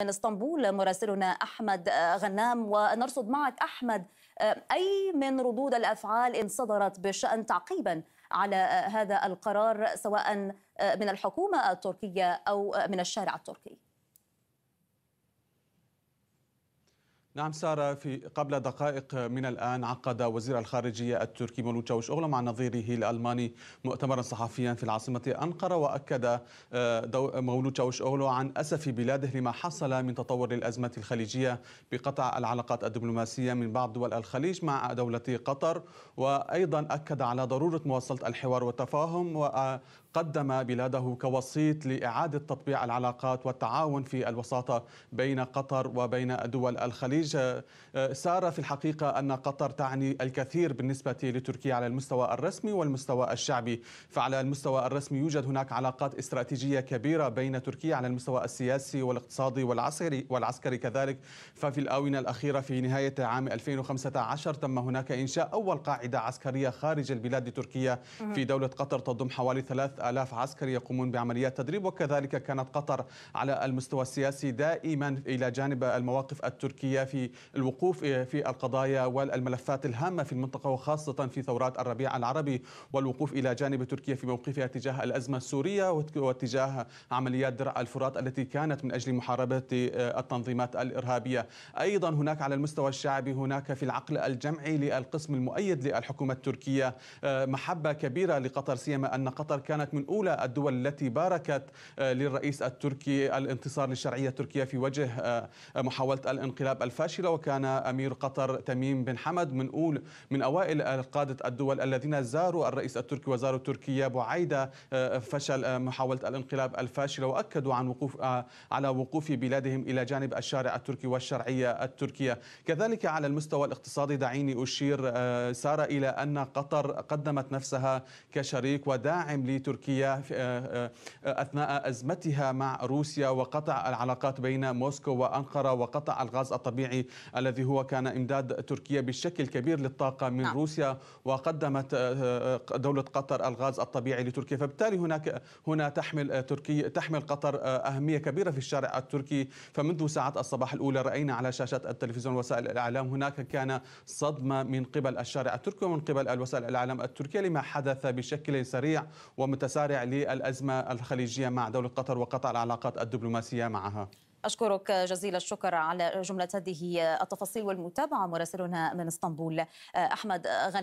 من اسطنبول مراسلنا احمد آه، غنام ونرصد معك احمد آه، اي من ردود الافعال ان صدرت بشان تعقيبا على آه، هذا القرار سواء من الحكومه التركيه او من الشارع التركي نعم سارة في قبل دقائق من الآن عقد وزير الخارجية التركي مولود أغلى مع نظيره الألماني مؤتمرا صحفيا في العاصمة أنقرة وأكد آه، مولود أغلو عن أسف بلاده لما حصل من تطور الأزمة الخليجية بقطع العلاقات الدبلوماسية من بعض دول الخليج مع دولة قطر وأيضا أكد على ضرورة مواصلة الحوار والتفاهم آه، قدم بلاده كوسيط لإعادة تطبيع العلاقات والتعاون في الوساطة بين قطر وبين دول الخليج آه، سار في الحقيقة أن قطر تعني الكثير بالنسبة لتركيا على المستوى الرسمي والمستوى الشعبي فعلى المستوى الرسمي يوجد هناك علاقات استراتيجية كبيرة بين تركيا على المستوى السياسي والاقتصادي والعسكري, والعسكري كذلك ففي الآونة الأخيرة في نهاية عام 2015 تم هناك إنشاء أول قاعدة عسكرية خارج البلاد التركية في دولة قطر تضم حوالي ثلاث آلاف عسكري يقومون بعمليات تدريب وكذلك كانت قطر على المستوى السياسي دائما إلى جانب المواقف التركية في الوقوف في القضايا والملفات الهامة في المنطقة وخاصة في ثورات الربيع العربي والوقوف إلى جانب تركيا في موقفها تجاه الأزمة السورية واتجاه عمليات درع الفرات التي كانت من أجل محاربة آه، التنظيمات الإرهابية أيضا هناك على المستوى الشعبي هناك في العقل الجمعي للقسم المؤيد للحكومة التركية آه، محبة كبيرة لقطر سيما أن قطر كانت من أولى الدول التي باركت آه، للرئيس التركي الانتصار للشرعية التركية في وجه آه، محاولة الانقلاب الفاشلة وكان أمير قطر تميم بن حمد من أول من أوائل آه، قادة الدول الذين زاروا الرئيس التركي وزاروا تركيا بعيدة فشل محاولة الانقلاب الفاشلة وأكدوا عن وقوف على وقوف بلادهم إلى جانب الشارع التركي والشرعية التركية كذلك على المستوى الاقتصادي دعيني أشير سارة إلى أن قطر قدمت نفسها كشريك وداعم لتركيا تركيا آه، آه، أثناء أزمتها مع روسيا وقطع العلاقات بين موسكو وأنقرة وقطع الغاز الطبيعي الذي هو كان إمداد تركيا بشكل كبير للطاقة من نعم. روسيا وقدمت آه، دولة قطر الغاز الطبيعي لتركيا فبالتالي هناك هنا تحمل تركيا تحمل قطر أهمية كبيرة في الشارع التركي فمنذ ساعات الصباح الأولى رأينا على شاشات التلفزيون وسائل الإعلام هناك كان صدمة من قبل الشارع التركي ومن قبل الوسائل الإعلام التركية لما حدث بشكل سريع ومتسارع المزارع للأزمة الخليجية مع دولة قطر وقطع العلاقات الدبلوماسية معها أشكرك جزيل الشكر على جملة هذه التفاصيل والمتابعة مراسلنا من اسطنبول أحمد غني